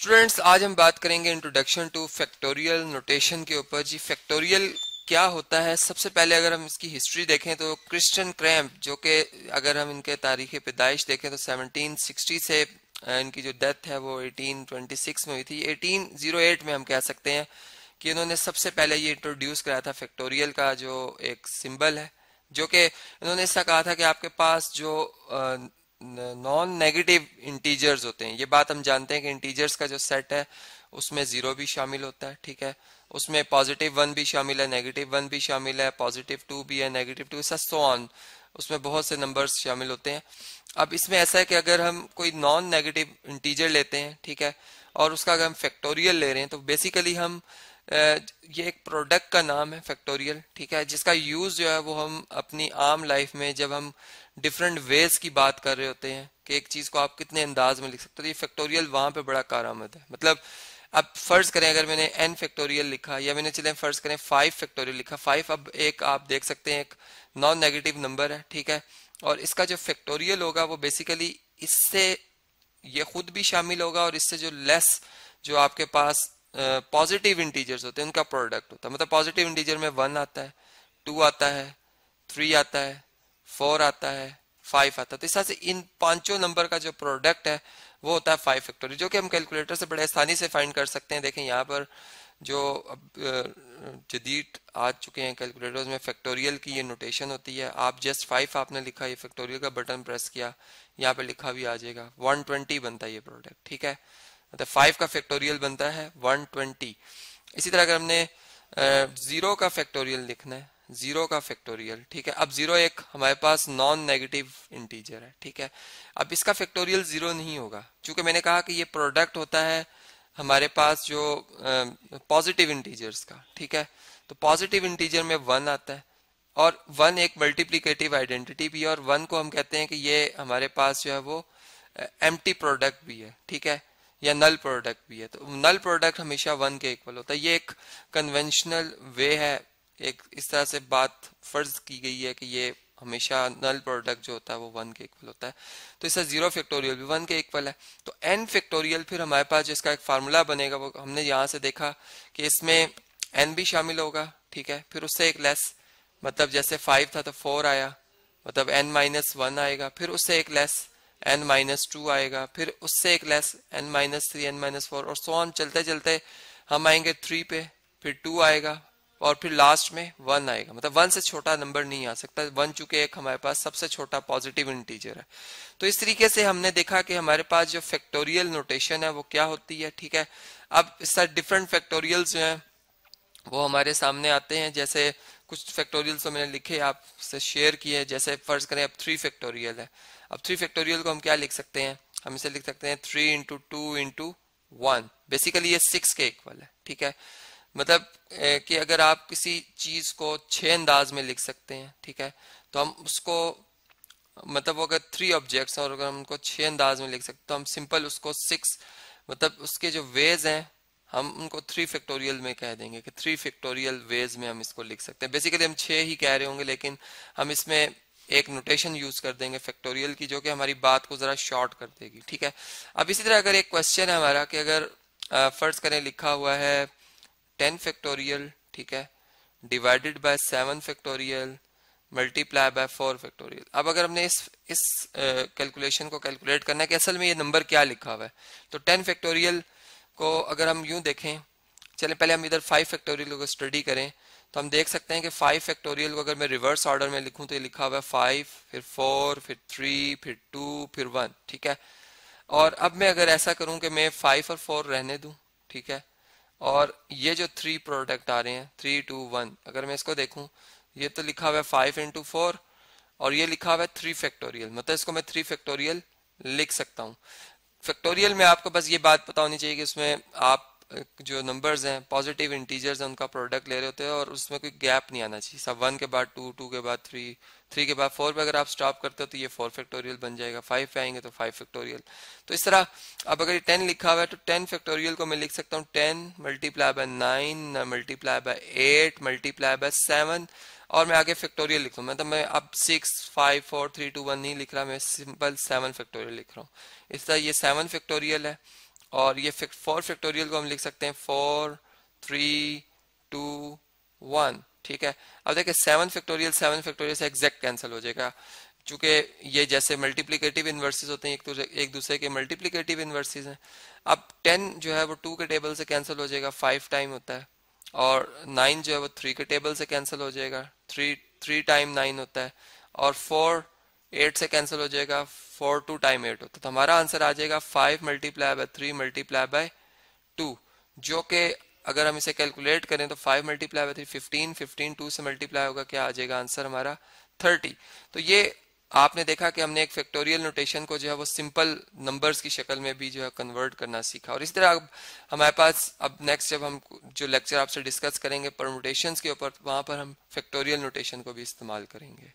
students आज हम बात करेंगे इंट्रोडक्शन टू फैक्टोरियल नोटेशन के ऊपर जी फैक्टोरियल क्या होता है सबसे पहले अगर हम इसकी हिस्ट्री देखें तो क्रिश्चियन क्रैम्प जो कि अगर हम इनके तारीख पैदाइश देखें तो 1760 से इनकी जो डेथ है वो 1826 में हुई थी 1808 में हम कह सकते हैं कि इन्होंने सबसे पहले ये इंट्रोड्यूस कराया था फैक्टोरियल का जो एक सिंबल है जो कि इन्होंने ऐसा कहा था कि आपके पास जो नॉन नेगेटिव इंटीजर्स होते हैं ये बात हम जानते हैं कि इंटीजर्स का जो सेट है उसमें जीरो भी शामिल होता है ठीक है उसमें पॉजिटिव वन भी शामिल है नेगेटिव वन भी शामिल है पॉजिटिव टू भी है नेगेटिव टू सो ऑन उसमें बहुत से नंबर्स शामिल होते हैं अब इसमें ऐसा है कि अगर हम कोई नॉन नेगेटिव इंटीजर लेते हैं ठीक है और उसका अगर हम फैक्टोरियल ले रहे हैं तो बेसिकली हम ये एक प्रोडक्ट का नाम है फैक्टोरियल ठीक है जिसका यूज जो है वो हम अपनी आम लाइफ में जब हम डिफरेंट वेज की बात कर रहे होते हैं कि एक चीज को आप कितने अंदाज में लिख सकते हो तो ये फैक्टोरियल वहां पे बड़ा कार आमद है मतलब अब फर्ज करें अगर मैंने एन फैक्टोरियल लिखा या मैंने चले फर्ज करें फाइव फैक्टोरियल लिखा फाइव अब एक आप देख सकते हैं एक नॉन नेगेटिव नंबर है ठीक है और इसका जो फैक्टोरियल होगा वो बेसिकली इससे ये खुद भी शामिल होगा और इससे जो लेस जो आपके पास पॉजिटिव इंटीजर्स होते हैं उनका प्रोडक्ट होता है मतलब पॉजिटिव इंटीजर में वन आता है टू आता है थ्री आता है फोर आता है फाइव आता है तो इस तरह से इन पांचों नंबर का जो प्रोडक्ट है वो होता है फाइव फैक्टोरियल जो कि हम कैलकुलेटर से बड़े आसानी से फाइंड कर सकते हैं देखें यहाँ पर जो अब जदीद आ चुके हैं कैलकुलेटर्स में फैक्टोरियल की ये नोटेशन होती है आप जस्ट फाइव आपने लिखा ये फैक्टोरियल का बटन प्रेस किया यहाँ पर लिखा भी आ जाएगा वन बनता है ये प्रोडक्ट ठीक है मतलब फाइव का फैक्टोरियल बनता है वन ट्वेंटी इसी तरह अगर हमने जीरो का फैक्टोरियल लिखना है जीरो का फैक्टोरियल ठीक है अब जीरो एक हमारे पास नॉन नेगेटिव इंटीजर है ठीक है अब इसका फैक्टोरियल जीरो नहीं होगा क्योंकि मैंने कहा कि ये प्रोडक्ट होता है हमारे पास जो पॉजिटिव इंटीजर्स का ठीक है तो पॉजिटिव इंटीजर में वन आता है और वन एक मल्टीप्लीकेटिव आइडेंटिटी भी है और वन को हम कहते हैं कि ये हमारे पास जो है वो एम्प्टी प्रोडक्ट भी है ठीक है या नल प्रोडक्ट भी है तो नल प्रोडक्ट हमेशा वन के इक्वल होता है ये एक कन्वेंशनल वे है एक इस तरह से बात फर्ज की गई है कि ये हमेशा नल प्रोडक्ट जो होता है वो वन के इक्वल होता है तो इसका जीरो फैक्टोरियल भी वन के इक्वल है तो एन फैक्टोरियल फिर हमारे पास जिसका एक फार्मूला बनेगा वो हमने यहाँ से देखा कि इसमें एन भी शामिल होगा ठीक है फिर उससे एक लेस मतलब जैसे फाइव था तो फोर आया मतलब एन माइनस वन आएगा फिर उससे एक लेस एन माइनस टू आएगा फिर उससे एक less n minus three n minus four और ऑन चलते चलते हम आएंगे थ्री पे फिर टू आएगा और फिर लास्ट में वन आएगा मतलब वन से छोटा नंबर नहीं आ सकता वन चूंकि एक हमारे पास सबसे छोटा पॉजिटिव इंटीजर है तो इस तरीके से हमने देखा कि हमारे पास जो फैक्टोरियल नोटेशन है वो क्या होती है ठीक है अब इस डिफरेंट फैक्टोरियल जो है वो हमारे सामने आते हैं जैसे कुछ फैक्टोरियल तो मैंने लिखे आपसे शेयर किए जैसे फर्ज करें अब थ्री फैक्टोरियल है अब थ्री फैक्टोरियल को हम क्या लिख सकते हैं हम इसे लिख सकते हैं three into two into one basically ये सिक्स के इक्वल है ठीक है मतलब कि अगर आप किसी चीज को छह अंदाज में लिख सकते हैं ठीक है तो हम उसको मतलब अगर थ्री ऑब्जेक्ट्स हैं और अगर हम उनको छह अंदाज में लिख सकते तो हम सिंपल उसको सिक्स मतलब उसके जो वेज हैं हम उनको थ्री फैक्टोरियल में कह देंगे कि थ्री फैक्टोरियल वेज में हम इसको लिख सकते हैं बेसिकली हम छह ही कह रहे होंगे लेकिन हम इसमें एक नोटेशन यूज कर देंगे फैक्टोरियल की जो कि हमारी बात को जरा शॉर्ट कर देगी ठीक है अब इसी तरह अगर एक क्वेश्चन है हमारा कि अगर फर्ज करें लिखा हुआ है टेन फैक्टोरियल ठीक है divided by seven factorial multiply by four factorial अब अगर हमने इस इस कैलकुलेशन को कैलकुलेट करना है कि असल में ये नंबर क्या लिखा हुआ है तो टेन फैक्टोरियल को अगर हम यूं देखें चले पहले हम इधर फाइव फैक्टोरियल को स्टडी करें तो हम देख सकते हैं कि फाइव फैक्टोरियल को अगर मैं रिवर्स ऑर्डर में लिखूं तो ये लिखा हुआ है फाइव फिर फोर फिर थ्री फिर टू फिर वन ठीक है और अब मैं अगर ऐसा करूं कि मैं फाइव और फोर रहने दूं ठीक है और ये जो थ्री प्रोडक्ट आ रहे हैं थ्री टू वन अगर मैं इसको देखूं ये तो लिखा हुआ है फाइव इंटू फोर और ये लिखा हुआ है थ्री फैक्टोरियल मतलब इसको मैं थ्री फैक्टोरियल लिख सकता हूं फैक्टोरियल में आपको बस ये बात पता होनी चाहिए कि उसमें आप जो नंबर्स हैं पॉजिटिव इंटीजर्स हैं उनका प्रोडक्ट ले रहे होते हैं और उसमें कोई गैप नहीं आना चाहिए सब वन के बाद टू टू के बाद थ्री थ्री के बाद फोर पे अगर आप स्टॉप करते हो तो ये फोर फैक्टोरियल बन जाएगा फाइव पे आएंगे तो फाइव फैक्टोरियल तो इस तरह अब अगर ये टेन लिखा हुआ है तो टेन फैक्टोरियल को मैं लिख सकता हूँ ten multiply by nine multiply by eight multiply by seven और मैं आगे फैक्टोरियल लिख लूँ मतलब मैं अब six five four three two one नहीं लिख रहा मैं सिंपल सेवन फैक्टोरियल लिख रहा हूँ इस तरह ये सेवन फैक्टोरियल है और ये फोर फैक्टोरियल को हम लिख सकते हैं फोर थ्री टू वन ठीक है अब देखिए सेवन फैक्टोरियल सेवन फैक्टोरियल से एग्जैक्ट कैंसिल हो जाएगा चूंकि ये जैसे मल्टीप्लीकेटिव इन्वर्सिस होते हैं एक दूसरे एक दूसरे के मल्टीप्लीकेटिव इन्वर्सिस हैं अब टेन जो है वो टू के टेबल से कैंसिल हो जाएगा फाइव टाइम होता है और नाइन जो है वो थ्री के टेबल से कैंसिल हो जाएगा थ्री थ्री टाइम नाइन होता है और फोर एट से कैंसिल हो जाएगा फोर टू टाइम एट होता है तो हमारा आंसर आ जाएगा five multiply by three multiply by two जो कि अगर हम इसे कैलकुलेट करें तो five multiply by three fifteen fifteen two से मल्टीप्लाई होगा क्या आ जाएगा आंसर हमारा थर्टी तो ये आपने देखा कि हमने एक फैक्टोरियल नोटेशन को जो है वो सिंपल नंबर्स की शक्ल में भी जो है कन्वर्ट करना सीखा और इसी तरह अब हमारे पास अब नेक्स्ट जब हम जो लेक्चर आपसे डिस्कस करेंगे परमोटेशन के ऊपर वहां पर हम फैक्टोरियल नोटेशन को भी इस्तेमाल करेंगे